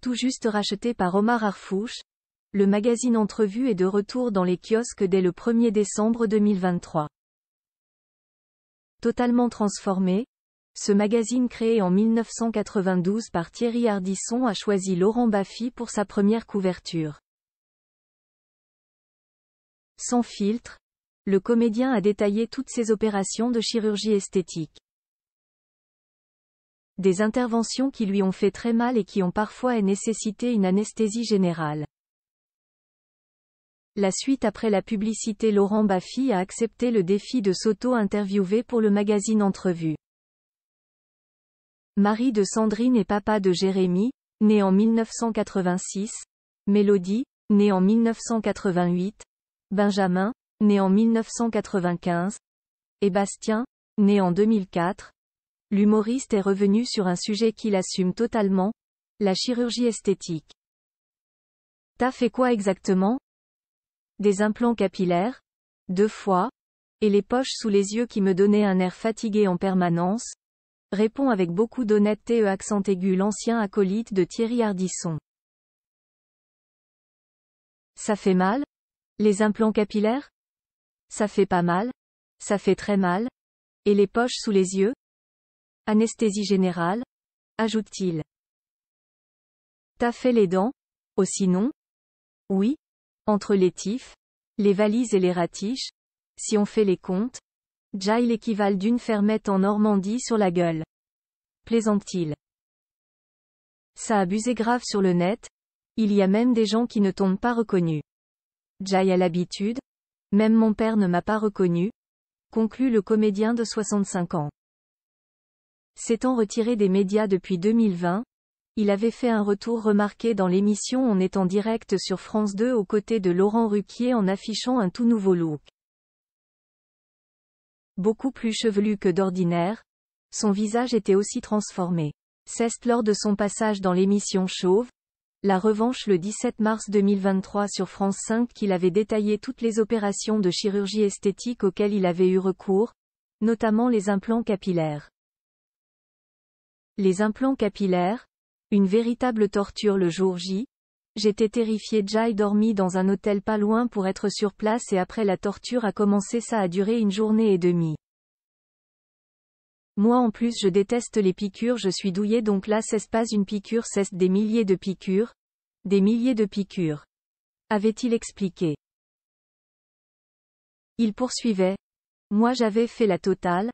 tout juste racheté par Omar Arfouche, le magazine Entrevue est de retour dans les kiosques dès le 1er décembre 2023. Totalement transformé, ce magazine créé en 1992 par Thierry Hardisson a choisi Laurent Baffy pour sa première couverture. Sans filtre, le comédien a détaillé toutes ses opérations de chirurgie esthétique des interventions qui lui ont fait très mal et qui ont parfois nécessité une anesthésie générale. La suite après la publicité Laurent Baffy a accepté le défi de s'auto-interviewer pour le magazine Entrevue. Marie de Sandrine et papa de Jérémy, né en 1986, Mélodie, né en 1988, Benjamin, né en 1995, et Bastien, né en 2004, L'humoriste est revenu sur un sujet qu'il assume totalement, la chirurgie esthétique. T'as fait quoi exactement Des implants capillaires Deux fois Et les poches sous les yeux qui me donnaient un air fatigué en permanence Répond avec beaucoup d'honnêteté e accent aigu l'ancien acolyte de Thierry Hardisson. Ça fait mal Les implants capillaires Ça fait pas mal Ça fait très mal Et les poches sous les yeux Anesthésie générale ajoute-t-il. T'as fait les dents Aussi oh, non Oui. Entre les tifs, les valises et les ratiches, si on fait les comptes, Jai l'équivalent d'une fermette en Normandie sur la gueule. Plaisante-t-il. Ça a abusé grave sur le net, il y a même des gens qui ne tombent pas reconnus. Jai a l'habitude, même mon père ne m'a pas reconnu, conclut le comédien de 65 ans. S'étant retiré des médias depuis 2020, il avait fait un retour remarqué dans l'émission en étant direct sur France 2 aux côtés de Laurent Ruquier en affichant un tout nouveau look. Beaucoup plus chevelu que d'ordinaire, son visage était aussi transformé. C'est lors de son passage dans l'émission Chauve, la revanche le 17 mars 2023 sur France 5 qu'il avait détaillé toutes les opérations de chirurgie esthétique auxquelles il avait eu recours, notamment les implants capillaires. Les implants capillaires, une véritable torture le jour J. J'étais terrifié Jai dormi dans un hôtel pas loin pour être sur place et après la torture a commencé ça a duré une journée et demie. Moi en plus je déteste les piqûres je suis douillé donc là c'est pas une piqûre C'est des milliers de piqûres. Des milliers de piqûres. Avait-il expliqué. Il poursuivait. Moi j'avais fait la totale,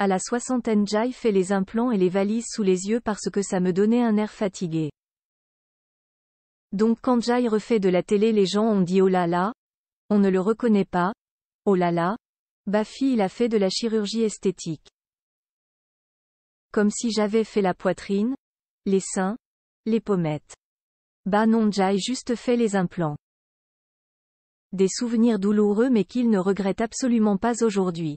à la soixantaine Jai fait les implants et les valises sous les yeux parce que ça me donnait un air fatigué. Donc quand Jai refait de la télé les gens ont dit oh là là, on ne le reconnaît pas, oh là là, Bafi il a fait de la chirurgie esthétique. Comme si j'avais fait la poitrine, les seins, les pommettes. Bah non Jai juste fait les implants. Des souvenirs douloureux mais qu'il ne regrette absolument pas aujourd'hui.